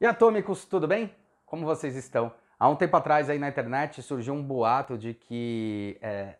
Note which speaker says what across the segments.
Speaker 1: E atômicos, tudo bem? Como vocês estão? Há um tempo atrás aí na internet surgiu um boato de que é,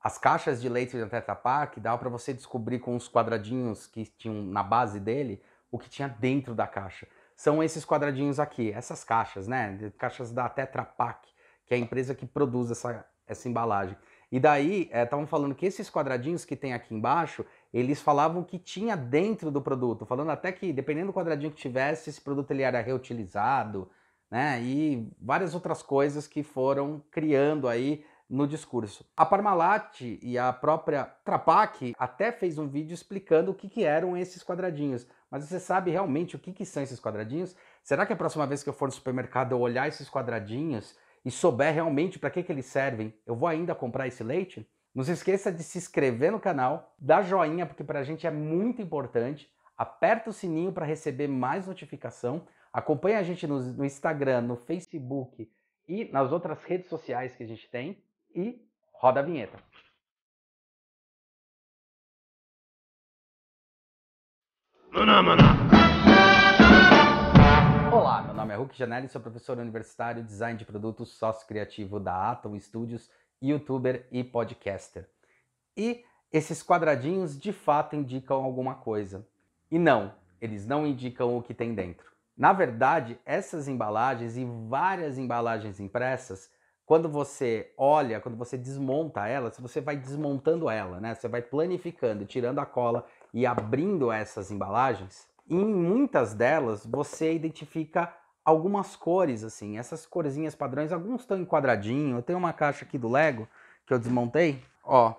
Speaker 1: as caixas de leite da Tetra Pak dava para você descobrir com os quadradinhos que tinham na base dele o que tinha dentro da caixa. São esses quadradinhos aqui, essas caixas, né? Caixas da Tetra Pak, que é a empresa que produz essa, essa embalagem. E daí estavam é, falando que esses quadradinhos que tem aqui embaixo eles falavam o que tinha dentro do produto, falando até que dependendo do quadradinho que tivesse, esse produto ele era reutilizado, né? E várias outras coisas que foram criando aí no discurso. A Parmalat e a própria Trapac até fez um vídeo explicando o que, que eram esses quadradinhos. Mas você sabe realmente o que, que são esses quadradinhos? Será que a próxima vez que eu for no supermercado eu olhar esses quadradinhos e souber realmente para que, que eles servem, eu vou ainda comprar esse leite? Não se esqueça de se inscrever no canal, dar joinha, porque para a gente é muito importante. Aperta o sininho para receber mais notificação. acompanha a gente no, no, Instagram, no Facebook e nas outras redes sociais que a gente tem. E roda a vinheta. Olá, meu nome é Hulk Janelli, sou professor universitário, design de produtos, sócio criativo da Atom Studios youtuber e podcaster. E esses quadradinhos de fato indicam alguma coisa. E não, eles não indicam o que tem dentro. Na verdade, essas embalagens e várias embalagens impressas, quando você olha, quando você desmonta ela, você vai desmontando ela, né? Você vai planificando, tirando a cola e abrindo essas embalagens. em muitas delas, você identifica algumas cores, assim, essas corzinhas padrões, alguns estão em quadradinho. Eu tenho uma caixa aqui do Lego que eu desmontei, ó.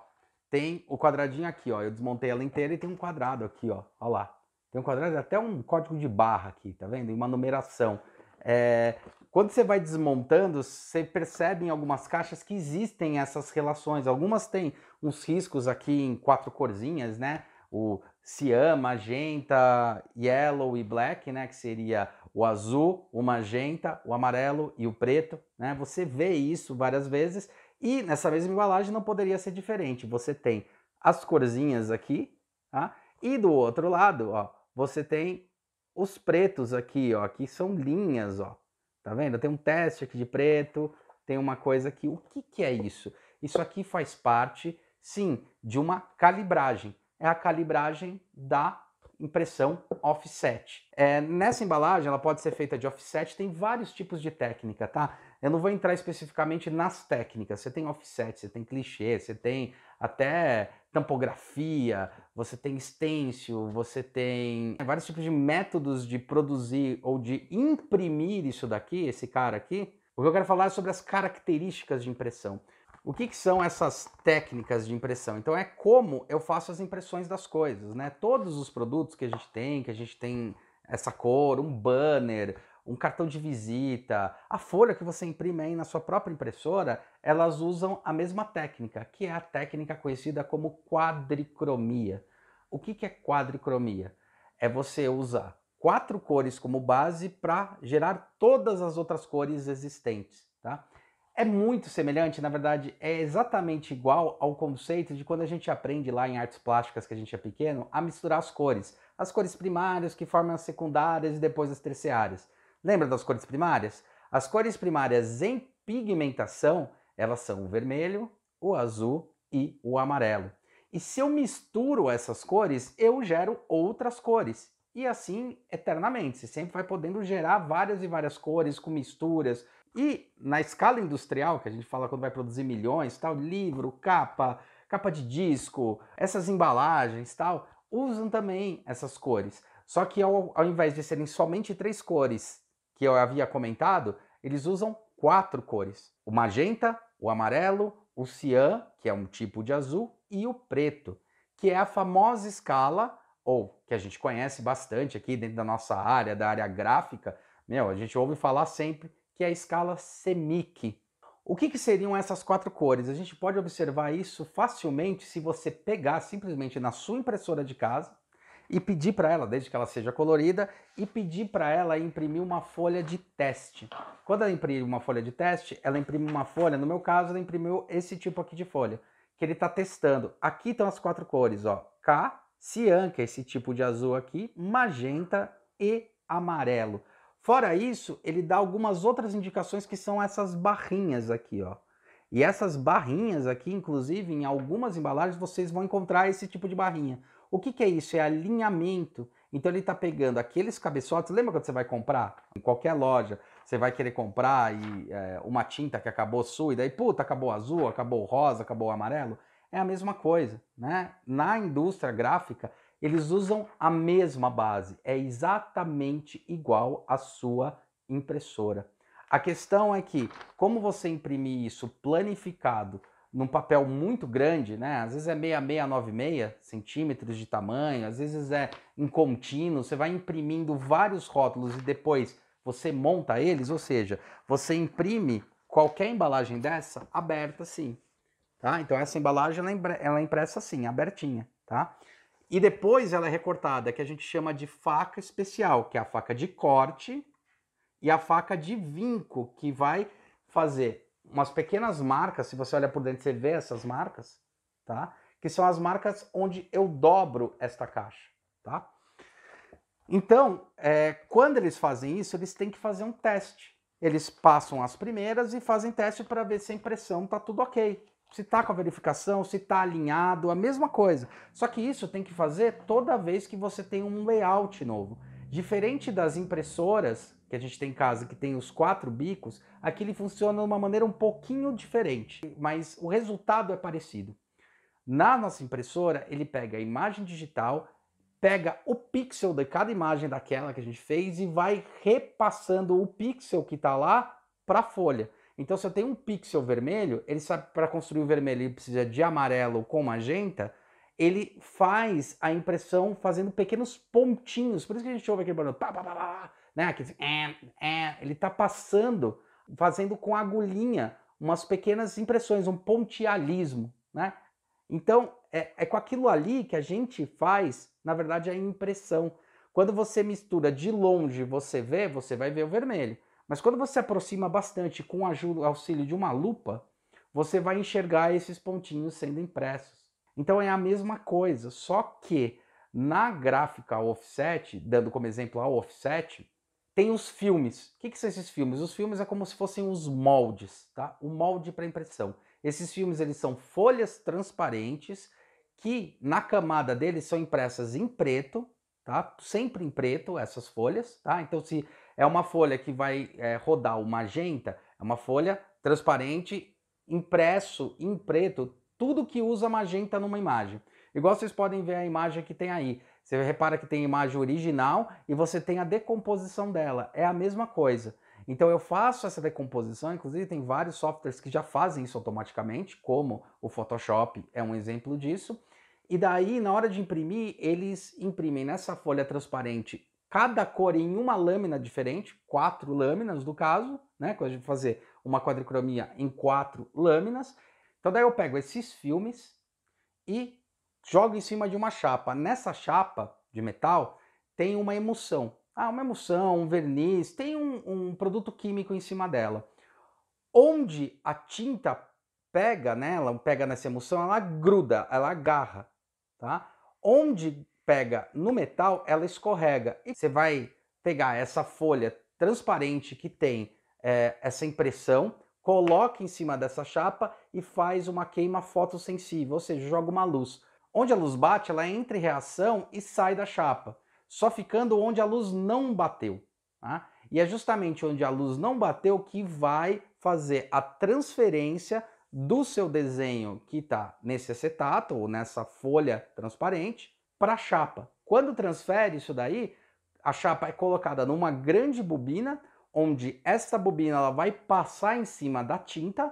Speaker 1: Tem o quadradinho aqui, ó. Eu desmontei ela inteira e tem um quadrado aqui, ó. Ó lá. Tem um quadrado, até um código de barra aqui, tá vendo? E uma numeração. É, quando você vai desmontando, você percebe em algumas caixas que existem essas relações. Algumas têm uns riscos aqui em quatro corzinhas, né? O cian, magenta, yellow e black, né? Que seria o azul, o magenta, o amarelo e o preto. Né? Você vê isso várias vezes e nessa mesma embalagem não poderia ser diferente. Você tem as corzinhas aqui tá? e do outro lado ó, você tem os pretos aqui, ó, que são linhas, ó. Tá vendo? Tem um teste aqui de preto, tem uma coisa aqui. O que, que é isso? Isso aqui faz parte, sim, de uma calibragem. É a calibragem da impressão offset. É, nessa embalagem, ela pode ser feita de offset, tem vários tipos de técnica, tá? Eu não vou entrar especificamente nas técnicas. Você tem offset, você tem clichê, você tem até tampografia, você tem stencil, você tem né, vários tipos de métodos de produzir ou de imprimir isso daqui, esse cara aqui. O que eu quero falar é sobre as características de impressão. O que, que, são essas técnicas de impressão? Então é como eu faço as impressões das coisas, né? Todos os produtos que a gente tem, que a gente tem essa cor, um banner, um cartão de visita, a folha que você imprime aí na sua própria impressora, elas usam a mesma técnica, que é a técnica conhecida como quadricromia. O que, que é quadricromia? É você usar quatro cores como base para gerar todas as outras cores existentes, tá? é muito semelhante, na verdade, é exatamente igual ao conceito de quando a gente aprende lá em artes plásticas que a gente é pequeno a misturar as cores. As cores primárias que formam as secundárias e depois as terciárias. Lembra das cores primárias? As cores primárias em pigmentação, elas são o vermelho, o azul e o amarelo. E se eu misturo essas cores, eu gero outras cores e assim eternamente. Você sempre vai podendo gerar várias e várias cores com misturas. E na escala industrial, que a gente fala quando vai produzir milhões, tal, livro, capa, capa de disco, essas embalagens, tal, usam também essas cores. Só que ao, ao invés de serem somente três cores, que eu havia comentado, eles usam quatro cores: o magenta, o amarelo, o cian, que é um tipo de azul, e o preto, que é a famosa escala ou que a gente conhece bastante aqui dentro da nossa área, da área gráfica, meu, a gente ouve falar sempre que é a escala CMYK. O que, que seriam essas quatro cores? A gente pode observar isso facilmente se você pegar simplesmente na sua impressora de casa e pedir para ela, desde que ela seja colorida, e pedir para ela imprimir uma folha de teste. Quando ela imprime uma folha de teste, ela imprime uma folha, no meu caso, ela imprimiu esse tipo aqui de folha, que ele está testando. Aqui estão as quatro cores, ó, K, cian, que é esse tipo de azul aqui, magenta e amarelo. Fora isso, ele dá algumas outras indicações que são essas barrinhas aqui, ó. E essas barrinhas aqui, inclusive, em algumas embalagens vocês vão encontrar esse tipo de barrinha. O que, que é isso? É alinhamento. Então ele está pegando aqueles cabeçotes. Lembra quando você vai comprar? Em qualquer loja, você vai querer comprar e, é, uma tinta que acabou sua e daí, puta, acabou azul, acabou rosa, acabou amarelo é a mesma coisa, né? Na indústria gráfica, eles usam a mesma base, é exatamente igual à sua impressora. A questão é que, como você imprimir isso planificado num papel muito grande, né? Às vezes é 6696 centímetros de tamanho, às vezes é em contínuo, você vai imprimindo vários rótulos e depois você monta eles, ou seja, você imprime qualquer embalagem dessa aberta assim. Tá? Então essa embalagem é ela é impressa assim, abertinha, tá? E depois ela é recortada, que a gente chama de faca especial, que é a faca de corte e a faca de vinco, que vai fazer umas pequenas marcas, se você olhar por dentro você vê essas marcas, tá? Que são as marcas onde eu dobro esta caixa, tá? Então, é, quando eles fazem isso, eles têm que fazer um teste. Eles passam as primeiras e fazem teste para ver se a impressão está tudo ok, se está com a verificação, se está alinhado, a mesma coisa. Só que isso tem que fazer toda vez que você tem um layout novo. Diferente das impressoras que a gente tem em casa, que tem os quatro bicos, aqui ele funciona de uma maneira um pouquinho diferente, mas o resultado é parecido. Na nossa impressora, ele pega a imagem digital, pega o pixel de cada imagem daquela que a gente fez e vai repassando o pixel que está lá para a folha. Então, se eu tenho um pixel vermelho, ele sabe para construir o vermelho ele precisa de amarelo com magenta, ele faz a impressão fazendo pequenos pontinhos. Por isso que a gente ouve aquele barulho, pá, pá, pá, pá, né? Aqueles, é, é. Ele está passando, fazendo com agulhinha umas pequenas impressões, um pontialismo, né? Então, é, é com aquilo ali que a gente faz, na verdade, a impressão. Quando você mistura de longe, você vê, você vai ver o vermelho. Mas quando você aproxima bastante com o auxílio de uma lupa, você vai enxergar esses pontinhos sendo impressos. Então é a mesma coisa, só que na gráfica offset, dando como exemplo a offset, tem os filmes. O que, que são esses filmes? Os filmes é como se fossem os moldes, tá? O molde para impressão. Esses filmes eles são folhas transparentes que na camada deles são impressas em preto, tá? Sempre em preto essas folhas, tá? Então se é uma folha que vai é, rodar o magenta, é uma folha transparente, impresso em preto, tudo que usa magenta numa imagem. Igual vocês podem ver a imagem que tem aí. Você repara que tem a imagem original e você tem a decomposição dela. É a mesma coisa. Então eu faço essa decomposição, inclusive tem vários softwares que já fazem isso automaticamente, como o Photoshop é um exemplo disso. E daí, na hora de imprimir, eles imprimem nessa folha transparente cada cor em uma lâmina diferente, quatro lâminas no caso, né? Quando a gente fazer uma quadricromia em quatro lâminas. Então daí eu pego esses filmes e jogo em cima de uma chapa. Nessa chapa de metal tem uma emulsão. Ah, uma emulsão, um verniz, tem um, um produto químico em cima dela. Onde a tinta pega nela, pega nessa emulsão, ela gruda, ela agarra, tá? Onde pega no metal, ela escorrega. E você vai pegar essa folha transparente que tem é, essa impressão, coloca em cima dessa chapa e faz uma queima fotossensível, ou seja, joga uma luz. Onde a luz bate, ela entra em reação e sai da chapa, só ficando onde a luz não bateu. Tá? E é justamente onde a luz não bateu que vai fazer a transferência do seu desenho que está nesse acetato ou nessa folha transparente para a chapa. Quando transfere isso daí, a chapa é colocada numa grande bobina, onde esta bobina ela vai passar em cima da tinta.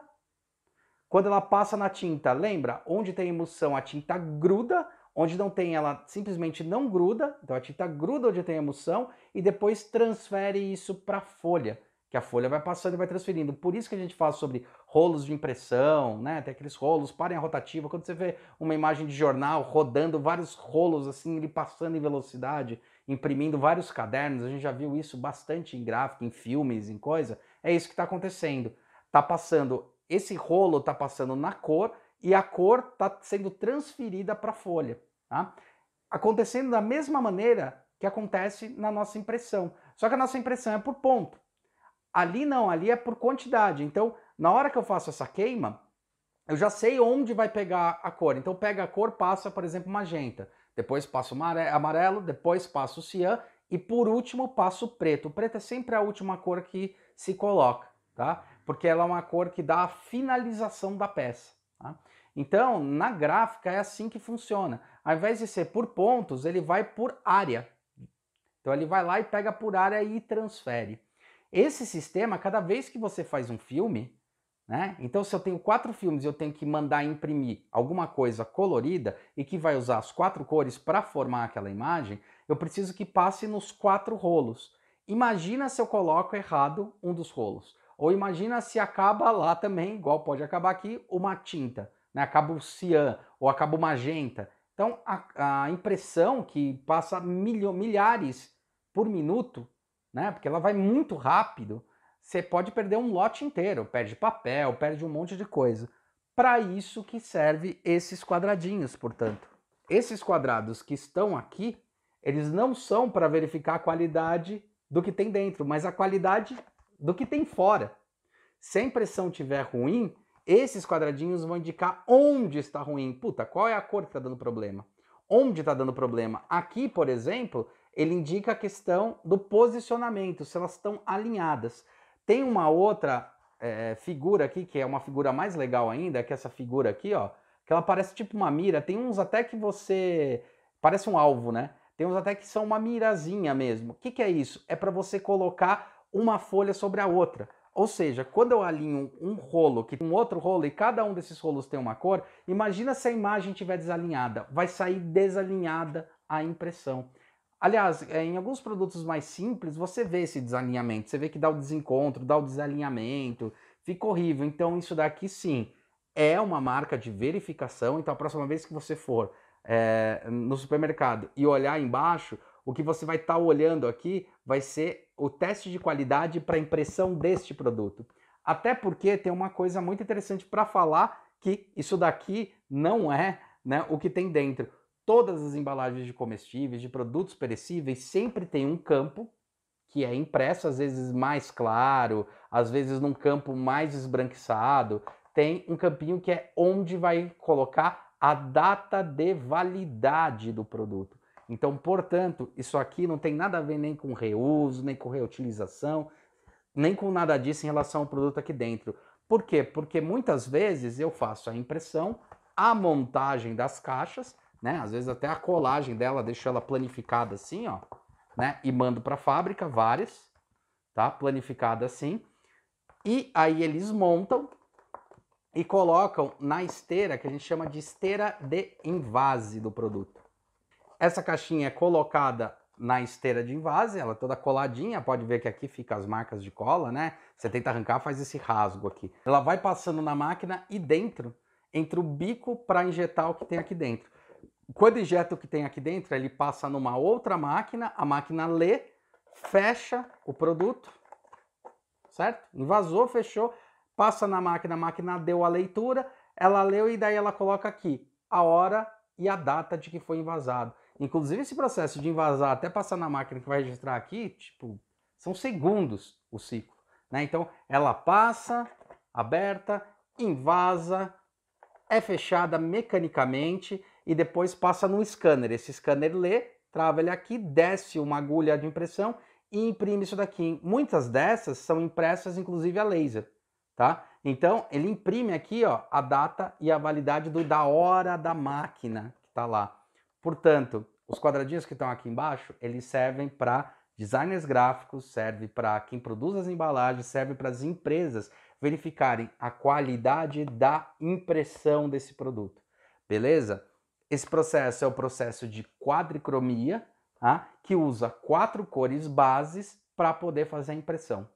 Speaker 1: Quando ela passa na tinta, lembra? Onde tem emulsão, a tinta gruda. Onde não tem, ela simplesmente não gruda. Então a tinta gruda onde tem emulsão e depois transfere isso para a folha que a folha vai passando e vai transferindo. Por isso que a gente fala sobre rolos de impressão, né? Tem aqueles rolos, parem a rotativa. Quando você vê uma imagem de jornal rodando vários rolos assim, ele passando em velocidade, imprimindo vários cadernos, a gente já viu isso bastante em gráfico, em filmes, em coisa. É isso que está acontecendo. Tá passando, esse rolo está passando na cor e a cor está sendo transferida para a folha, tá? Acontecendo da mesma maneira que acontece na nossa impressão. Só que a nossa impressão é por ponto. Ali não, ali é por quantidade. Então, na hora que eu faço essa queima, eu já sei onde vai pegar a cor. Então, pega a cor, passa, por exemplo, magenta. Depois passo amarelo, depois passo cian e por último passo preto. O preto é sempre a última cor que se coloca, tá? Porque ela é uma cor que dá a finalização da peça. Tá? Então, na gráfica é assim que funciona. Ao invés de ser por pontos, ele vai por área. Então ele vai lá e pega por área e transfere. Esse sistema, cada vez que você faz um filme, né? Então, se eu tenho quatro filmes e eu tenho que mandar imprimir alguma coisa colorida e que vai usar as quatro cores para formar aquela imagem, eu preciso que passe nos quatro rolos. Imagina se eu coloco errado um dos rolos. Ou imagina se acaba lá também, igual pode acabar aqui, uma tinta. Né? Acaba o cian ou acaba o magenta. Então, a, a impressão que passa milho, milhares por minuto né? Porque ela vai muito rápido. Você pode perder um lote inteiro, perde papel, perde um monte de coisa. Para isso que serve esses quadradinhos, portanto. Esses quadrados que estão aqui, eles não são para verificar a qualidade do que tem dentro, mas a qualidade do que tem fora. Se a impressão tiver ruim, esses quadradinhos vão indicar onde está ruim. Puta, qual é a cor que está dando problema? Onde está dando problema? Aqui, por exemplo, ele indica a questão do posicionamento, se elas estão alinhadas. Tem uma outra é, figura aqui, que é uma figura mais legal ainda, que é essa figura aqui, ó, que ela parece tipo uma mira, tem uns até que você... parece um alvo, né? Tem uns até que são uma mirazinha mesmo. O que, que é isso? É para você colocar uma folha sobre a outra. Ou seja, quando eu alinho um rolo que um outro rolo e cada um desses rolos tem uma cor, imagina se a imagem estiver desalinhada, vai sair desalinhada a impressão. Aliás, é, em alguns produtos mais simples, você vê esse desalinhamento, você vê que dá o desencontro, dá o desalinhamento, fica horrível. Então, isso daqui sim é uma marca de verificação. Então, a próxima vez que você for é, no supermercado e olhar embaixo, o que você vai estar tá olhando aqui vai ser o teste de qualidade para impressão deste produto. Até porque tem uma coisa muito interessante para falar que isso daqui não é né, o que tem dentro todas as embalagens de comestíveis, de produtos perecíveis, sempre tem um campo que é impresso, às vezes mais claro, às vezes num campo mais esbranquiçado, tem um campinho que é onde vai colocar a data de validade do produto. Então, portanto, isso aqui não tem nada a ver nem com reuso, nem com reutilização, nem com nada disso em relação ao produto aqui dentro. Por quê? Porque muitas vezes eu faço a impressão, a montagem das caixas né? Às vezes até a colagem dela, deixo ela planificada assim, ó, né? E mando para a fábrica várias, tá? Planificada assim. E aí eles montam e colocam na esteira, que a gente chama de esteira de invase do produto. Essa caixinha é colocada na esteira de invase, ela é toda coladinha, pode ver que aqui fica as marcas de cola, né? Você tenta arrancar, faz esse rasgo aqui. Ela vai passando na máquina e dentro, entre o bico para injetar o que tem aqui dentro. O que tem aqui dentro, ele passa numa outra máquina, a máquina lê, fecha o produto, certo? Invasou, fechou, passa na máquina, a máquina deu a leitura, ela leu e daí ela coloca aqui a hora e a data de que foi invasado. Inclusive esse processo de invasar até passar na máquina que vai registrar aqui, tipo, são segundos o ciclo, né? Então ela passa, aberta, invasa, é fechada mecanicamente, e depois passa num scanner. Esse scanner lê, trava ele aqui, desce uma agulha de impressão e imprime isso daqui. Muitas dessas são impressas, inclusive a laser, tá? Então ele imprime aqui, ó, a data e a validade do da hora da máquina que está lá. Portanto, os quadradinhos que estão aqui embaixo, eles servem para designers gráficos, serve para quem produz as embalagens, serve para as empresas verificarem a qualidade da impressão desse produto. Beleza? Esse processo é o processo de quadricromia, tá? que usa quatro cores bases para poder fazer a impressão.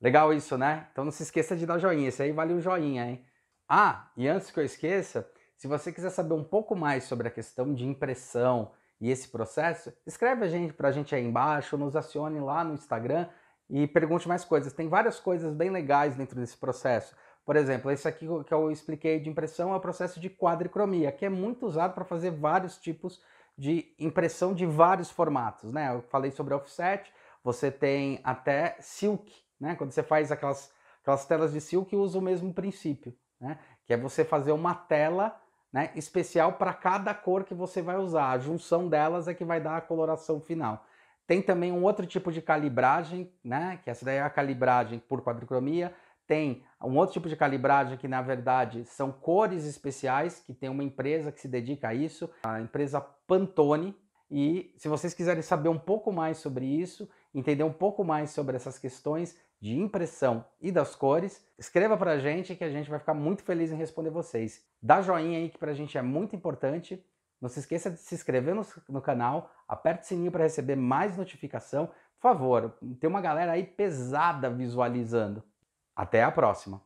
Speaker 1: Legal isso, né? Então não se esqueça de dar joinha, isso aí vale um joinha, hein? Ah, e antes que eu esqueça, se você quiser saber um pouco mais sobre a questão de impressão e esse processo, escreve a gente para a gente aí embaixo, nos acione lá no Instagram e pergunte mais coisas. Tem várias coisas bem legais dentro desse processo. Por exemplo, esse aqui que eu expliquei de impressão é o processo de quadricromia, que é muito usado para fazer vários tipos de impressão de vários formatos, né? Eu falei sobre offset, você tem até silk, né? Quando você faz aquelas, aquelas telas de silk, usa o mesmo princípio, né? Que é você fazer uma tela né, especial para cada cor que você vai usar. A junção delas é que vai dar a coloração final. Tem também um outro tipo de calibragem, né? Que essa daí é a calibragem por quadricromia, tem um outro tipo de calibragem que, na verdade, são cores especiais, que tem uma empresa que se dedica a isso, a empresa Pantone. E se vocês quiserem saber um pouco mais sobre isso, entender um pouco mais sobre essas questões de impressão e das cores, escreva para a gente que a gente vai ficar muito feliz em responder vocês. Dá joinha aí que para a gente é muito importante. Não se esqueça de se inscrever no, no canal, aperte o sininho para receber mais notificação. Por favor, tem uma galera aí pesada visualizando. Até a próxima!